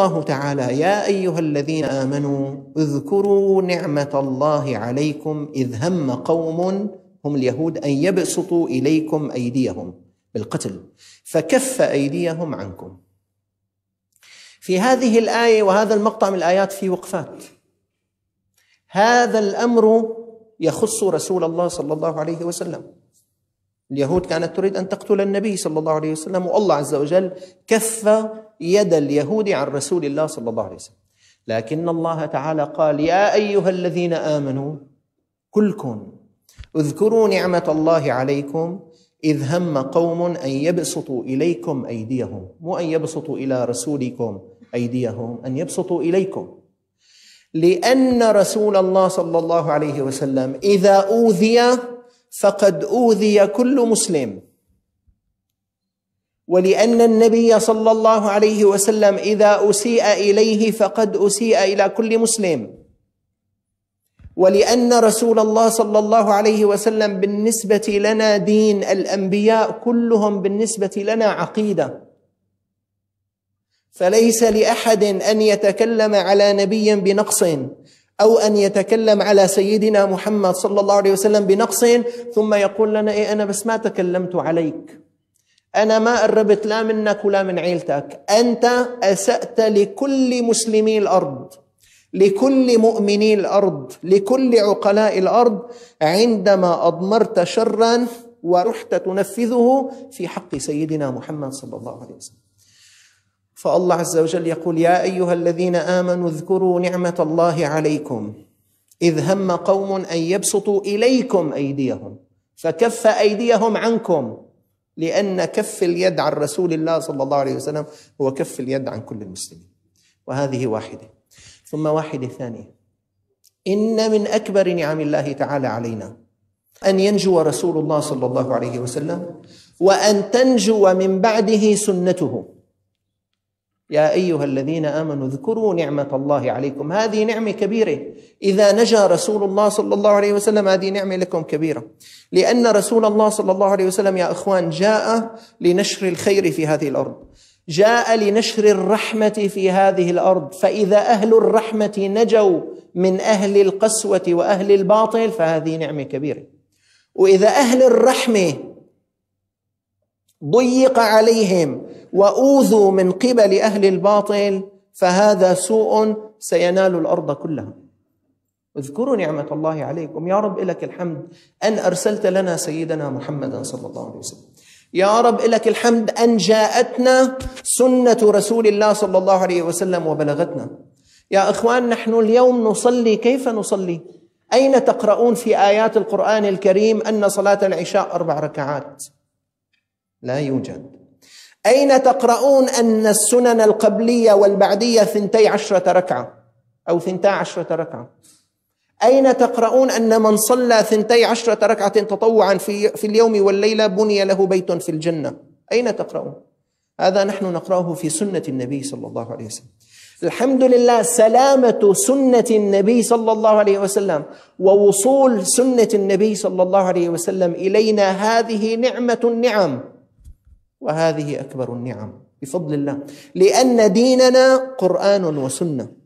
الله تعالى يا ايها الذين امنوا اذكروا نعمه الله عليكم اذ هم قوم هم اليهود ان يبسطوا اليكم ايديهم بالقتل فكف ايديهم عنكم في هذه الايه وهذا المقطع من الايات في وقفات هذا الامر يخص رسول الله صلى الله عليه وسلم اليهود كانت تريد ان تقتل النبي صلى الله عليه وسلم والله عز وجل كف يد اليهود عن رسول الله صلى الله عليه وسلم لكن الله تعالى قال يا ايها الذين امنوا كلكم اذكروا نعمه الله عليكم إذ هم قوم أن يبسطوا إليكم أيديهم مو أن يبسطوا إلى رسولكم أيديهم أن يبسطوا إليكم لأن رسول الله صلى الله عليه وسلم إذا أوذي فقد أوذي كل مسلم ولان النبي صلى الله عليه وسلم اذا اسيء اليه فقد اسيء الى كل مسلم ولان رسول الله صلى الله عليه وسلم بالنسبه لنا دين الانبياء كلهم بالنسبه لنا عقيده فليس لاحد ان يتكلم على نبي بنقص او ان يتكلم على سيدنا محمد صلى الله عليه وسلم بنقص ثم يقول لنا إيه انا بس ما تكلمت عليك أنا ما قربت لا منك ولا من عيلتك أنت أسأت لكل مسلمي الأرض لكل مؤمني الأرض لكل عقلاء الأرض عندما أضمرت شرا ورحت تنفذه في حق سيدنا محمد صلى الله عليه وسلم فالله عز وجل يقول يا أيها الذين آمنوا اذكروا نعمة الله عليكم إذ هم قوم أن يبسطوا إليكم أيديهم فكف أيديهم عنكم لأن كف اليد عن رسول الله صلى الله عليه وسلم هو كف اليد عن كل المسلمين وهذه واحدة ثم واحدة ثانية إن من أكبر نعم الله تعالى علينا أن ينجو رسول الله صلى الله عليه وسلم وأن تنجو من بعده سنته يا ايها الذين امنوا اذكروا نعمه الله عليكم هذه نعمه كبيره اذا نجا رسول الله صلى الله عليه وسلم هذه نعمه لكم كبيره لان رسول الله صلى الله عليه وسلم يا اخوان جاء لنشر الخير في هذه الارض جاء لنشر الرحمه في هذه الارض فاذا اهل الرحمه نجوا من اهل القسوه واهل الباطل فهذه نعمه كبيره واذا اهل الرحمه ضيق عليهم واوذوا من قبل اهل الباطل فهذا سوء سينال الارض كلها اذكروا نعمه الله عليكم يا رب الك الحمد ان ارسلت لنا سيدنا محمدا صلى الله عليه وسلم يا رب لك الحمد ان جاءتنا سنه رسول الله صلى الله عليه وسلم وبلغتنا يا اخوان نحن اليوم نصلي كيف نصلي اين تقرؤون في ايات القران الكريم ان صلاه العشاء اربع ركعات لا يوجد أين تقرؤون أن السنن القبلية والبعدية ثنتي عشرة ركعة أو ثنتا عشرة ركعة أين تقرؤون أن من صلى ثنتي عشرة ركعة تطوعا في, في اليوم والليلة بني له بيت في الجنة أين تقرؤون هذا نحن نقرأه في سنة النبي صلى الله عليه وسلم الحمد لله سلامة سنة النبي صلى الله عليه وسلم ووصول سنة النبي صلى الله عليه وسلم إلينا هذه نعمة النعم وهذه اكبر النعم بفضل الله لان ديننا قران وسنه